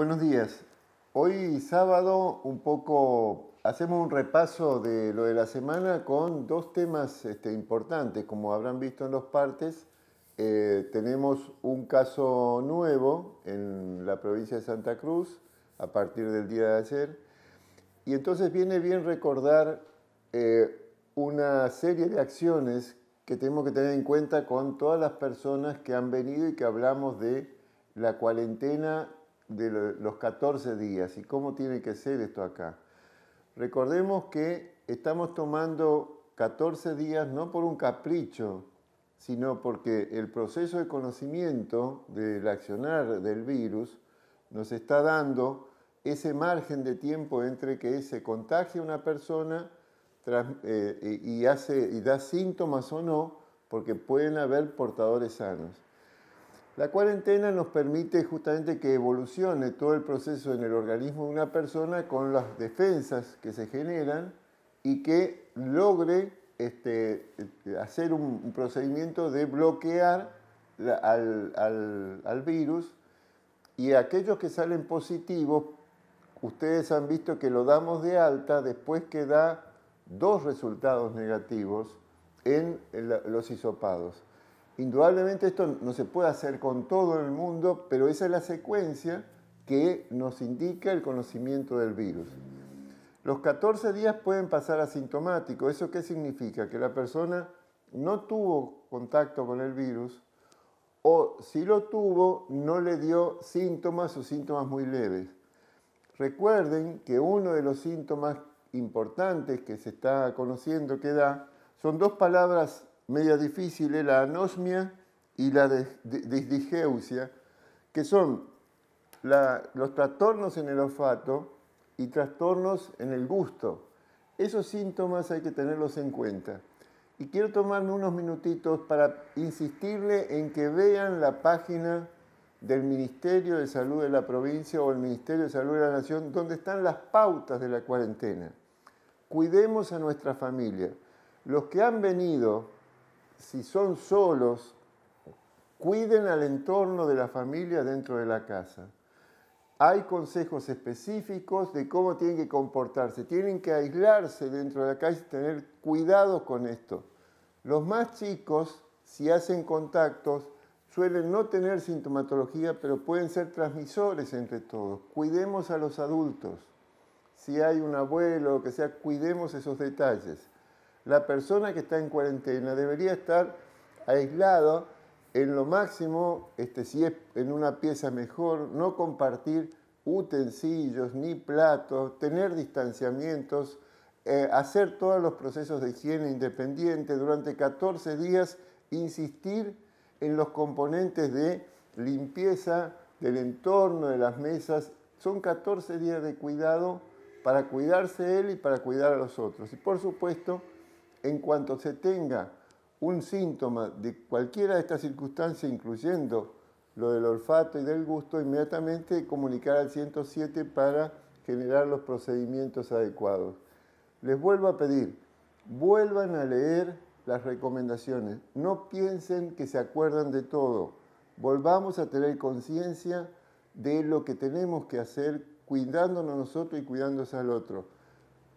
Buenos días. Hoy sábado un poco hacemos un repaso de lo de la semana con dos temas este, importantes. Como habrán visto en los partes, eh, tenemos un caso nuevo en la provincia de Santa Cruz a partir del día de ayer. Y entonces viene bien recordar eh, una serie de acciones que tenemos que tener en cuenta con todas las personas que han venido y que hablamos de la cuarentena de los 14 días y cómo tiene que ser esto acá. Recordemos que estamos tomando 14 días no por un capricho, sino porque el proceso de conocimiento del accionar del virus nos está dando ese margen de tiempo entre que se contagie una persona eh, y, hace, y da síntomas o no, porque pueden haber portadores sanos. La cuarentena nos permite justamente que evolucione todo el proceso en el organismo de una persona con las defensas que se generan y que logre este, hacer un, procedimiento de bloquear al, al virus y aquellos que salen positivos, ustedes han visto que lo damos de alta después que da dos resultados negativos en los hisopados. Indudablemente esto no se puede hacer con todo el mundo, pero esa es la secuencia que nos indica el conocimiento del virus. Los 14 días pueden pasar asintomáticos. ¿Eso qué significa? Que la persona no tuvo contacto con el virus o si lo tuvo no le dio síntomas o síntomas muy leves. Recuerden que uno de los síntomas importantes que se está conociendo que da son dos palabras media difícil es la anosmia y la disdigeusia, que son los trastornos en el olfato y trastornos en el gusto. Esos síntomas hay que tenerlos en cuenta. Y quiero tomarme unos minutitos para insistirle en que vean la página del Ministerio de Salud de la provincia o el Ministerio de Salud de la Nación, donde están las pautas de la cuarentena. Cuidemos a nuestra familia. Los que han venido si son solos, cuiden al entorno de la familia dentro de la casa. Hay consejos específicos de cómo tienen que comportarse. Tienen que aislarse dentro de la casa y tener cuidado con esto. Los más chicos, si hacen contactos, suelen no tener sintomatología, pero pueden ser transmisores entre todos. Cuidemos a los adultos. Si hay un abuelo o que sea, cuidemos esos detalles la persona que está en cuarentena debería estar aislado en lo máximo, este, si es en una pieza mejor, no compartir utensilios ni platos, tener distanciamientos, eh, hacer todos los procesos de higiene independiente durante 14 días, insistir en los componentes de limpieza del entorno, de las mesas. Son 14 días de cuidado para cuidarse él y para cuidar a los otros. Y por supuesto, en cuanto se tenga un síntoma de cualquiera de estas circunstancias, incluyendo lo del olfato y del gusto, inmediatamente comunicar al 107 para generar los procedimientos adecuados. Les vuelvo a pedir, vuelvan a leer las recomendaciones, no piensen que se acuerdan de todo, volvamos a tener conciencia de lo que tenemos que hacer cuidándonos nosotros y cuidándose al otro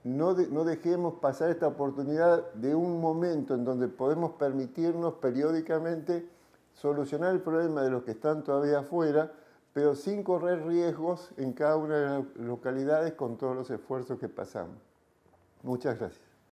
no, dejemos pasar esta oportunidad de un momento en donde podemos permitirnos periódicamente solucionar el problema de los que están todavía afuera, pero sin correr riesgos en cada una de las localidades con todos los esfuerzos que pasamos. Muchas gracias.